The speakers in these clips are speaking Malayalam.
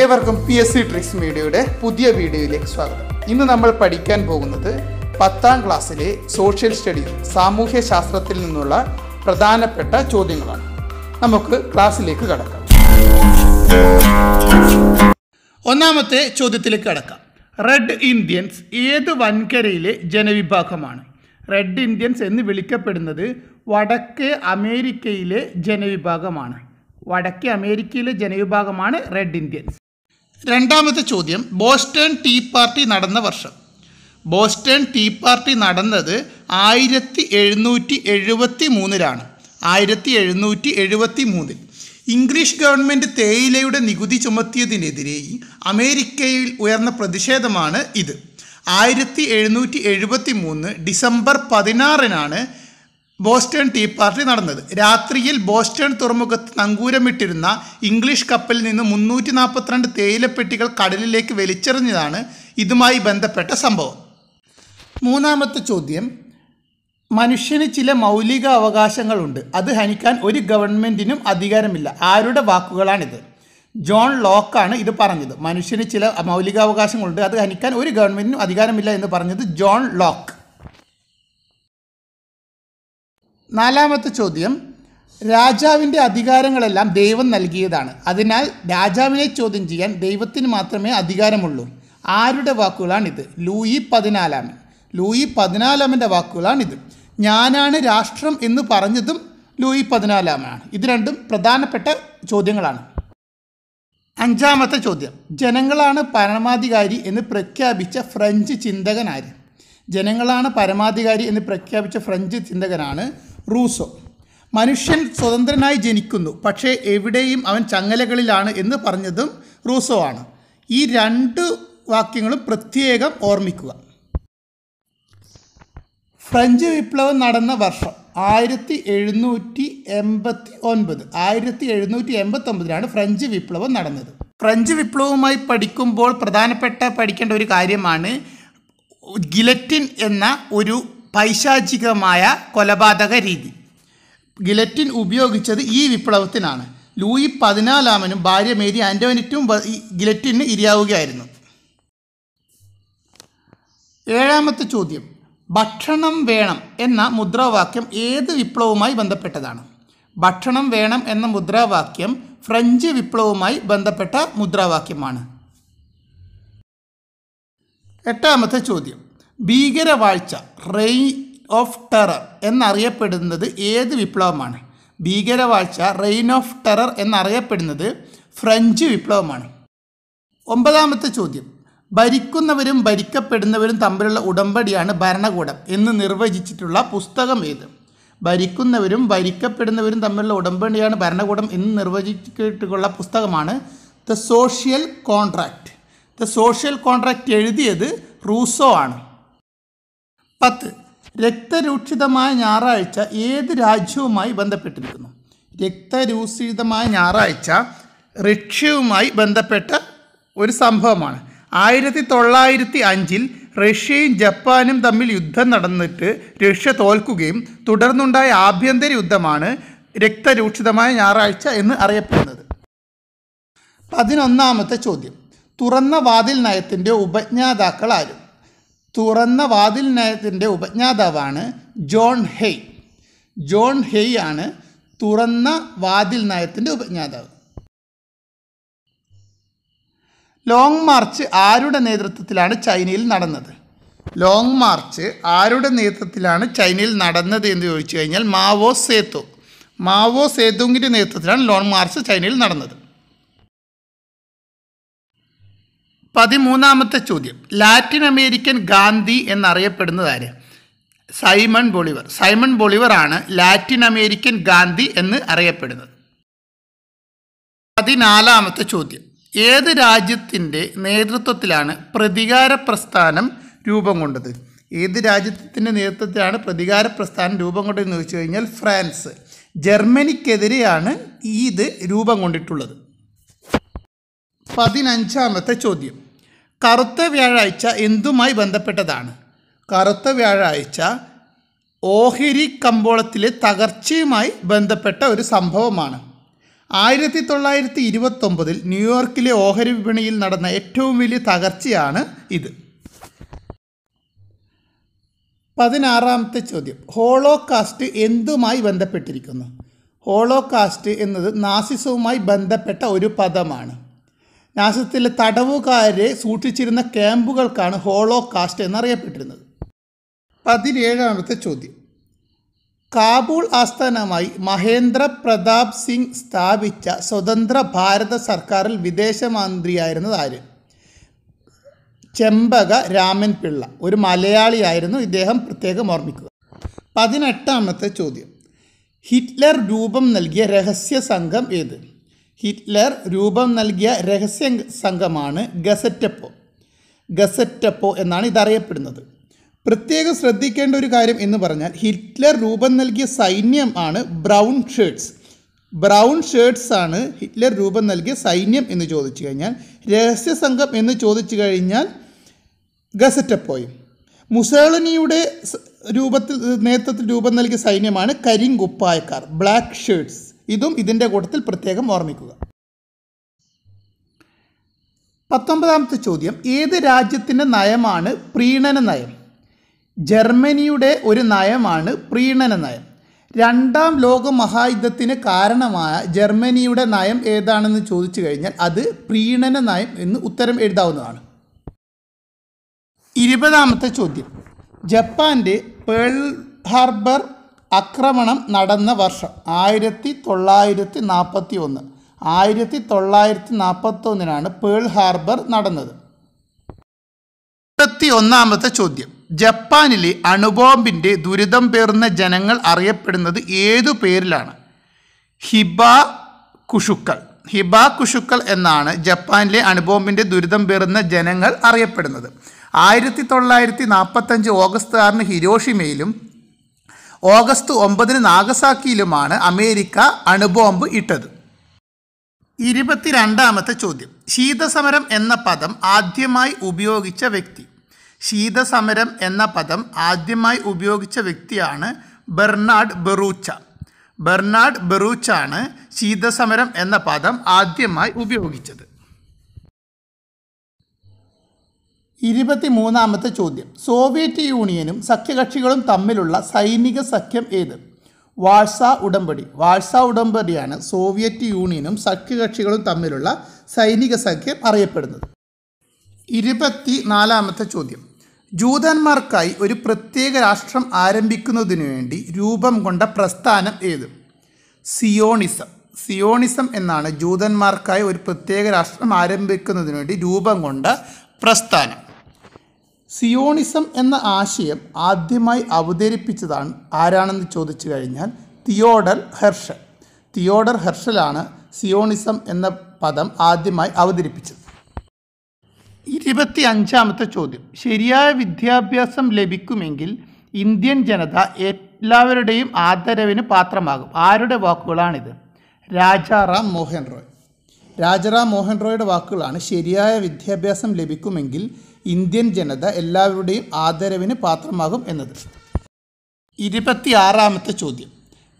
ഏവർക്കും പി എസ് സി ട്രിക്സ് മീഡിയയുടെ പുതിയ വീഡിയോയിലേക്ക് സ്വാഗതം ഇന്ന് നമ്മൾ പഠിക്കാൻ പോകുന്നത് പത്താം ക്ലാസ്സിലെ സോഷ്യൽ സ്റ്റഡി സാമൂഹ്യ ശാസ്ത്രത്തിൽ നിന്നുള്ള പ്രധാനപ്പെട്ട ചോദ്യങ്ങളാണ് നമുക്ക് ക്ലാസ്സിലേക്ക് കടക്കാം ഒന്നാമത്തെ ചോദ്യത്തിലേക്ക് കടക്കാം റെഡ് ഇന്ത്യൻസ് ഏത് വൻകരയിലെ ജനവിഭാഗമാണ് റെഡ് ഇന്ത്യൻസ് എന്ന് വിളിക്കപ്പെടുന്നത് വടക്കേ അമേരിക്കയിലെ ജനവിഭാഗമാണ് വടക്കേ അമേരിക്കയിലെ ജനവിഭാഗമാണ് റെഡ് ഇന്ത്യൻസ് രണ്ടാമത്തെ ചോദ്യം ബോസ്റ്റേൺ ടീ പാർട്ടി നടന്ന വർഷം ബോസ്റ്റേൺ ടീ പാർട്ടി നടന്നത് ആയിരത്തി എഴുന്നൂറ്റി എഴുപത്തി മൂന്നിലാണ് ആയിരത്തി എഴുന്നൂറ്റി എഴുപത്തി മൂന്നിൽ ഇംഗ്ലീഷ് ഗവൺമെൻറ് തേയിലയുടെ നികുതി ചുമത്തിയതിനെതിരെ അമേരിക്കയിൽ ഉയർന്ന പ്രതിഷേധമാണ് ഇത് ആയിരത്തി എഴുന്നൂറ്റി എഴുപത്തി മൂന്ന് ഡിസംബർ പതിനാറിനാണ് ബോസ്റ്റൺ ടീ പാർട്ടി നടന്നത് രാത്രിയിൽ ബോസ്റ്റൺ തുറമുഖത്ത് നങ്കൂരമിട്ടിരുന്ന ഇംഗ്ലീഷ് കപ്പലിൽ നിന്ന് മുന്നൂറ്റി നാൽപ്പത്തിരണ്ട് തേയിലപ്പെട്ടികൾ കടലിലേക്ക് വലിച്ചെറിഞ്ഞതാണ് ഇതുമായി ബന്ധപ്പെട്ട സംഭവം മൂന്നാമത്തെ ചോദ്യം മനുഷ്യന് ചില മൗലിക അവകാശങ്ങളുണ്ട് അത് ഹനിക്കാൻ ഒരു ഗവൺമെൻറ്റിനും അധികാരമില്ല ആരുടെ വാക്കുകളാണിത് ജോൺ ലോക്കാണ് ഇത് പറഞ്ഞത് മനുഷ്യന് ചില മൗലികാവകാശങ്ങളുണ്ട് അത് ഹനിക്കാൻ ഒരു ഗവൺമെൻറ്റിനും അധികാരമില്ല എന്ന് പറഞ്ഞത് ജോൺ ലോക്ക് നാലാമത്തെ ചോദ്യം രാജാവിൻ്റെ അധികാരങ്ങളെല്ലാം ദൈവം നൽകിയതാണ് അതിനാൽ രാജാവിനെ ചോദ്യം ചെയ്യാൻ ദൈവത്തിന് മാത്രമേ അധികാരമുള്ളൂ ആരുടെ വാക്കുകളാണിത് ലൂയി പതിനാലാമൻ ലൂയി പതിനാലാമൻ്റെ വാക്കുകളാണിത് ഞാനാണ് രാഷ്ട്രം എന്ന് പറഞ്ഞതും ലൂയി പതിനാലാമനാണ് ഇത് രണ്ടും പ്രധാനപ്പെട്ട ചോദ്യങ്ങളാണ് അഞ്ചാമത്തെ ചോദ്യം ജനങ്ങളാണ് പരമാധികാരി എന്ന് പ്രഖ്യാപിച്ച ഫ്രഞ്ച് ചിന്തകൻ ആര് ജനങ്ങളാണ് പരമാധികാരി എന്ന് പ്രഖ്യാപിച്ച ഫ്രഞ്ച് ചിന്തകനാണ് റൂസോ മനുഷ്യൻ സ്വതന്ത്രനായി ജനിക്കുന്നു പക്ഷേ എവിടെയും അവൻ ചങ്ങലകളിലാണ് എന്ന് പറഞ്ഞതും റൂസോ ആണ് ഈ രണ്ട് വാക്യങ്ങളും പ്രത്യേകം ഓർമ്മിക്കുക ഫ്രഞ്ച് വിപ്ലവം നടന്ന വർഷം ആയിരത്തി എഴുന്നൂറ്റി എൺപത്തി ഒൻപത് ആയിരത്തി എഴുന്നൂറ്റി എൺപത്തൊമ്പതിലാണ് ഫ്രഞ്ച് വിപ്ലവം നടന്നത് ഫ്രഞ്ച് വിപ്ലവവുമായി പഠിക്കുമ്പോൾ പ്രധാനപ്പെട്ട പഠിക്കേണ്ട ഒരു കാര്യമാണ് ഗിലറ്റിൻ എന്ന ഒരു പൈശാചികമായ കൊലപാതക രീതി ഗിലറ്റിൻ ഉപയോഗിച്ചത് ഈ വിപ്ലവത്തിനാണ് ലൂയി പതിനാലാമനും ഭാര്യ മേരി ആൻ്റോനിറ്റും ഗിലറ്റിന് ഇരയാവുകയായിരുന്നു ഏഴാമത്തെ ചോദ്യം ഭക്ഷണം വേണം എന്ന മുദ്രാവാക്യം ഏത് വിപ്ലവവുമായി ബന്ധപ്പെട്ടതാണ് ഭക്ഷണം വേണം എന്ന മുദ്രാവാക്യം ഫ്രഞ്ച് വിപ്ലവവുമായി ബന്ധപ്പെട്ട മുദ്രാവാക്യമാണ് എട്ടാമത്തെ ചോദ്യം ഭീകരവാഴ്ച റെയിൻ ഓഫ് ടെറർ എന്നറിയപ്പെടുന്നത് ഏത് വിപ്ലവമാണ് ഭീകരവാഴ്ച റെയിൻ ഓഫ് ടെറർ എന്നറിയപ്പെടുന്നത് ഫ്രഞ്ച് വിപ്ലവമാണ് ഒമ്പതാമത്തെ ചോദ്യം ഭരിക്കുന്നവരും ഭരിക്കപ്പെടുന്നവരും തമ്മിലുള്ള ഉടമ്പടിയാണ് ഭരണകൂടം എന്ന് നിർവചിച്ചിട്ടുള്ള പുസ്തകം ഏത് ഭരിക്കുന്നവരും ഭരിക്കപ്പെടുന്നവരും തമ്മിലുള്ള ഉടമ്പടിയാണ് ഭരണകൂടം എന്ന് നിർവചിച്ചിട്ടുള്ള പുസ്തകമാണ് the social contract the social contract എഴുതിയത് റൂസോ ആണ് പത്ത് രക്തരൂക്ഷിതമായ ഞായറാഴ്ച ഏത് രാജ്യവുമായി ബന്ധപ്പെട്ടിരിക്കുന്നു രക്തരൂഷിതമായ ഞായറാഴ്ച റഷ്യയുമായി ബന്ധപ്പെട്ട ഒരു സംഭവമാണ് ആയിരത്തി തൊള്ളായിരത്തി അഞ്ചിൽ റഷ്യയും ജപ്പാനും തമ്മിൽ യുദ്ധം നടന്നിട്ട് റഷ്യ തോൽക്കുകയും തുടർന്നുണ്ടായ ആഭ്യന്തര യുദ്ധമാണ് രക്തരൂക്ഷിതമായ ഞായറാഴ്ച എന്ന് അറിയപ്പെടുന്നത് പതിനൊന്നാമത്തെ ചോദ്യം തുറന്ന വാതിൽ നയത്തിൻ്റെ ഉപജ്ഞാതാക്കൾ ആരും തുറന്ന വാതിൽ നയത്തിൻ്റെ ഉപജ്ഞാതാവാണ് ജോൺ ഹെയ് ജോൺ ഹെയ് ആണ് തുറന്ന വാതിൽ നയത്തിൻ്റെ ഉപജ്ഞാതാവ് ലോങ് മാർച്ച് ആരുടെ നേതൃത്വത്തിലാണ് ചൈനയിൽ നടന്നത് ലോങ് മാർച്ച് ആരുടെ നേതൃത്വത്തിലാണ് ചൈനയിൽ നടന്നത് എന്ന് ചോദിച്ചു കഴിഞ്ഞാൽ മാവോ സേതു മാവോ സേതുങ്ങിൻ്റെ നേതൃത്വത്തിലാണ് ലോങ് മാർച്ച് ചൈനയിൽ നടന്നത് പതിമൂന്നാമത്തെ ചോദ്യം ലാറ്റിൻ അമേരിക്കൻ ഗാന്ധി എന്നറിയപ്പെടുന്നത് ആര് സൈമൺ ബൊളിവർ സൈമൺ ബൊളിവർ ആണ് ലാറ്റിൻ അമേരിക്കൻ ഗാന്ധി എന്ന് അറിയപ്പെടുന്നത് പതിനാലാമത്തെ ചോദ്യം ഏത് രാജ്യത്തിൻ്റെ നേതൃത്വത്തിലാണ് പ്രതികാര പ്രസ്ഥാനം രൂപം കൊണ്ടത് ഏത് രാജ്യത്തിൻ്റെ നേതൃത്വത്തിലാണ് പ്രതികാര പ്രസ്ഥാനം രൂപം എന്ന് ചോദിച്ചു കഴിഞ്ഞാൽ ഫ്രാൻസ് ജർമ്മനിക്കെതിരെയാണ് ഇത് രൂപം കൊണ്ടിട്ടുള്ളത് പതിനഞ്ചാമത്തെ ചോദ്യം കറുത്ത വ്യാഴാഴ്ച എന്തുമായി ബന്ധപ്പെട്ടതാണ് കറുത്ത വ്യാഴാഴ്ച ഓഹരി കമ്പോളത്തിലെ തകർച്ചയുമായി ബന്ധപ്പെട്ട ഒരു സംഭവമാണ് ആയിരത്തി തൊള്ളായിരത്തി ഇരുപത്തൊമ്പതിൽ ന്യൂയോർക്കിലെ ഓഹരി വിപണിയിൽ നടന്ന ഏറ്റവും വലിയ തകർച്ചയാണ് ഇത് പതിനാറാമത്തെ ചോദ്യം ഹോളോകാസ്റ്റ് എന്തുമായി ബന്ധപ്പെട്ടിരിക്കുന്നു ഹോളോകാസ്റ്റ് എന്നത് നാസിസവുമായി ബന്ധപ്പെട്ട ഒരു പദമാണ് നാസത്തിലെ തടവുകാരെ സൂക്ഷിച്ചിരുന്ന ക്യാമ്പുകൾക്കാണ് ഹോളോ കാസ്റ്റ് എന്നറിയപ്പെട്ടിരുന്നത് പതിനേഴാമത്തെ ചോദ്യം കാബൂൾ ആസ്ഥാനമായി മഹേന്ദ്ര പ്രതാപ് സിംഗ് സ്ഥാപിച്ച സ്വതന്ത്ര ഭാരത സർക്കാരിൽ വിദേശമന്ത്രിയായിരുന്നത് ആര് ചെമ്പക രാമൻ പിള്ള ഒരു മലയാളിയായിരുന്നു ഇദ്ദേഹം പ്രത്യേകം ഓർമ്മിക്കുക പതിനെട്ടാമത്തെ ചോദ്യം ഹിറ്റ്ലർ രൂപം നൽകിയ രഹസ്യ സംഘം ഏത് ഹിറ്റ്ലർ രൂപം നൽകിയ രഹസ്യ സംഘമാണ് ഗസറ്റപ്പോ ഗസറ്റപ്പോ എന്നാണ് ഇതറിയപ്പെടുന്നത് പ്രത്യേകം ശ്രദ്ധിക്കേണ്ട ഒരു കാര്യം എന്ന് പറഞ്ഞാൽ ഹിറ്റ്ലർ രൂപം നൽകിയ സൈന്യം ആണ് ബ്രൗൺ ഷേർട്സ് ബ്രൗൺ ഷേർട്സ് ആണ് ഹിറ്റ്ലർ രൂപം നൽകിയ സൈന്യം എന്ന് ചോദിച്ചു കഴിഞ്ഞാൽ രഹസ്യ സംഘം എന്ന് ചോദിച്ചു കഴിഞ്ഞാൽ ഗസറ്റപ്പോയും മുസേളനിയുടെ രൂപത്തിൽ നേതൃത്വത്തിൽ രൂപം നൽകിയ സൈന്യമാണ് കരിങ്കുപ്പായക്കാർ ബ്ലാക്ക് ഷേർട്സ് ഇതും ഇതിൻ്റെ കൂട്ടത്തിൽ പ്രത്യേകം ഓർമ്മിക്കുക പത്തൊമ്പതാമത്തെ ചോദ്യം ഏത് രാജ്യത്തിൻ്റെ നയമാണ് പ്രീണന നയം ജർമ്മനിയുടെ ഒരു നയമാണ് പ്രീണന നയം രണ്ടാം ലോക മഹായുദ്ധത്തിന് കാരണമായ ജർമ്മനിയുടെ നയം ഏതാണെന്ന് ചോദിച്ചു കഴിഞ്ഞാൽ അത് പ്രീണന നയം എന്ന് ഉത്തരം എഴുതാവുന്നതാണ് ഇരുപതാമത്തെ ചോദ്യം ജപ്പാൻ്റെ പേൾ ഹാർബർ ആക്രമണം നടന്ന വർഷം ആയിരത്തി തൊള്ളായിരത്തി നാൽപ്പത്തി ഒന്ന് ആയിരത്തി തൊള്ളായിരത്തി നാൽപ്പത്തൊന്നിനാണ് പേൾ ഹാർബർ നടന്നത് ഇരുപത്തി ഒന്നാമത്തെ ചോദ്യം ജപ്പാനിലെ അണുബോംബിൻ്റെ ദുരിതം പേർന്ന ജനങ്ങൾ അറിയപ്പെടുന്നത് ഏതു പേരിലാണ് ഹിബ കുഷുക്കൾ ഹിബ കുഷുക്കൾ എന്നാണ് ജപ്പാനിലെ അണുബോംബിൻ്റെ ദുരിതം പേർന്ന ജനങ്ങൾ അറിയപ്പെടുന്നത് ആയിരത്തി തൊള്ളായിരത്തി നാൽപ്പത്തഞ്ച് ഓഗസ്റ്റ് ആറിന് ഹിരോഷിമയിലും ഓഗസ്റ്റ് ഒമ്പതിന് നാഗസാക്കിയിലുമാണ് അമേരിക്ക അണുബോംബ് ഇട്ടത് ഇരുപത്തിരണ്ടാമത്തെ ചോദ്യം ശീതസമരം എന്ന പദം ആദ്യമായി ഉപയോഗിച്ച വ്യക്തി ശീതസമരം എന്ന പദം ആദ്യമായി ഉപയോഗിച്ച വ്യക്തിയാണ് ബെർണാഡ് ബെറൂച്ച ബെർണാഡ് ബെറൂച്ചാണ് ശീതസമരം എന്ന പദം ആദ്യമായി ഉപയോഗിച്ചത് ഇരുപത്തിമൂന്നാമത്തെ ചോദ്യം സോവിയറ്റ് യൂണിയനും സഖ്യകക്ഷികളും തമ്മിലുള്ള സൈനിക സഖ്യം ഏത് വാഴ്സ ഉടമ്പടി വാഴ്സ ഉടമ്പടിയാണ് സോവിയറ്റ് യൂണിയനും സഖ്യകക്ഷികളും തമ്മിലുള്ള സൈനിക സഖ്യം അറിയപ്പെടുന്നത് ഇരുപത്തി നാലാമത്തെ ചോദ്യം ജൂതന്മാർക്കായി ഒരു പ്രത്യേക രാഷ്ട്രം ആരംഭിക്കുന്നതിനു വേണ്ടി രൂപം കൊണ്ട പ്രസ്ഥാനം ഏത് സിയോണിസം സിയോണിസം എന്നാണ് ജൂതന്മാർക്കായി ഒരു പ്രത്യേക രാഷ്ട്രം ആരംഭിക്കുന്നതിനു വേണ്ടി രൂപം കൊണ്ട പ്രസ്ഥാനം സിയോണിസം എന്ന ആശയം ആദ്യമായി അവതരിപ്പിച്ചതാണ് ആരാണെന്ന് ചോദിച്ചു കഴിഞ്ഞാൽ തിയോഡർ ഹെർഷൽ തിയോഡർ ഹെർഷലാണ് സിയോണിസം എന്ന പദം ആദ്യമായി അവതരിപ്പിച്ചത് ഇരുപത്തി അഞ്ചാമത്തെ ചോദ്യം ശരിയായ വിദ്യാഭ്യാസം ലഭിക്കുമെങ്കിൽ ഇന്ത്യൻ ജനത എല്ലാവരുടെയും ആദരവിന് പാത്രമാകും ആരുടെ വാക്കുകളാണിത് രാജാറാം മോഹൻ റോയ് രാജാറാം മോഹൻ റോയുടെ വാക്കുകളാണ് ശരിയായ വിദ്യാഭ്യാസം ലഭിക്കുമെങ്കിൽ ഇന്ത്യൻ ജനത എല്ലാവരുടെയും ആദരവിന് പാത്രമാകും എന്നത് ഇരുപത്തിയാറാമത്തെ ചോദ്യം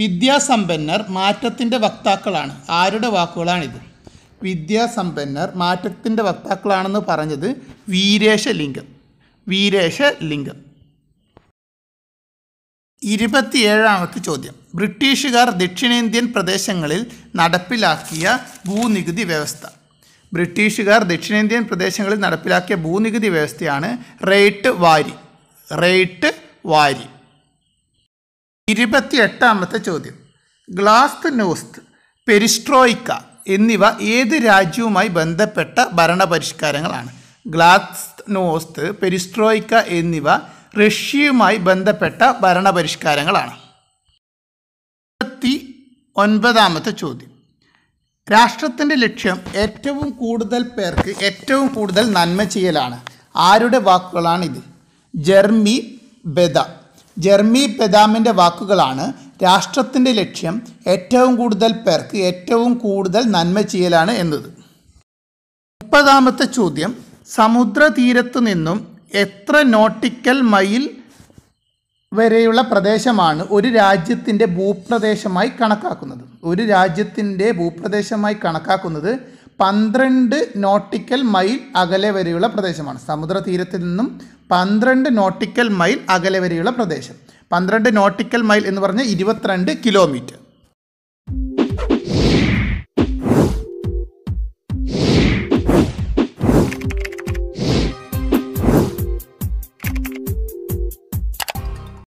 വിദ്യാസമ്പന്നർ മാറ്റത്തിൻ്റെ വക്താക്കളാണ് ആരുടെ വാക്കുകളാണിത് വിദ്യാസമ്പന്നർ മാറ്റത്തിൻ്റെ വക്താക്കളാണെന്ന് പറഞ്ഞത് വീരേശലിംഗം ലിംഗം ഇരുപത്തിയേഴാമത്തെ ചോദ്യം ബ്രിട്ടീഷുകാർ ദക്ഷിണേന്ത്യൻ പ്രദേശങ്ങളിൽ നടപ്പിലാക്കിയ ഭൂനികുതി വ്യവസ്ഥ ബ്രിട്ടീഷുകാർ ദക്ഷിണേന്ത്യൻ പ്രദേശങ്ങളിൽ നടപ്പിലാക്കിയ ഭൂനികുതി വ്യവസ്ഥയാണ് റേറ്റ് വാരി റേറ്റ് വാരി ഇരുപത്തിയെട്ടാമത്തെ ചോദ്യം ഗ്ലാസ്ത് നോസ്ത് പെരിസ്ട്രോയിക്ക എന്നിവ ഏത് രാജ്യവുമായി ബന്ധപ്പെട്ട ഭരണപരിഷ്കാരങ്ങളാണ് ഗ്ലാസ്ത് നോസ്ത് പെരിസ്ട്രോയിക്ക എന്നിവ റഷ്യയുമായി ബന്ധപ്പെട്ട ഭരണപരിഷ്കാരങ്ങളാണ് ഇരുപത്തി ഒൻപതാമത്തെ ചോദ്യം രാഷ്ട്രത്തിൻ്റെ ലക്ഷ്യം ഏറ്റവും കൂടുതൽ പേർക്ക് ഏറ്റവും കൂടുതൽ നന്മ ചെയ്യലാണ് ആരുടെ വാക്കുകളാണിത് ജെർമി ബെദ ജെർമി ബെദാമിൻ്റെ വാക്കുകളാണ് രാഷ്ട്രത്തിൻ്റെ ലക്ഷ്യം ഏറ്റവും കൂടുതൽ പേർക്ക് ഏറ്റവും കൂടുതൽ നന്മ ചെയ്യലാണ് എന്നത് മുപ്പതാമത്തെ ചോദ്യം സമുദ്രതീരത്തു നിന്നും എത്ര നോട്ടിക്കൽ മൈൽ വരെയുള്ള പ്രദേശമാണ് ഒരു രാജ്യത്തിൻ്റെ ഭൂപ്രദേശമായി കണക്കാക്കുന്നത് ഒരു രാജ്യത്തിൻ്റെ ഭൂപ്രദേശമായി കണക്കാക്കുന്നത് പന്ത്രണ്ട് നോട്ടിക്കൽ മൈൽ അകലെ വരെയുള്ള പ്രദേശമാണ് സമുദ്രതീരത്തിൽ നിന്നും പന്ത്രണ്ട് നോട്ടിക്കൽ മൈൽ അകലെ വരെയുള്ള പ്രദേശം പന്ത്രണ്ട് നോട്ടിക്കൽ മൈൽ എന്ന് പറഞ്ഞാൽ ഇരുപത്തിരണ്ട് കിലോമീറ്റർ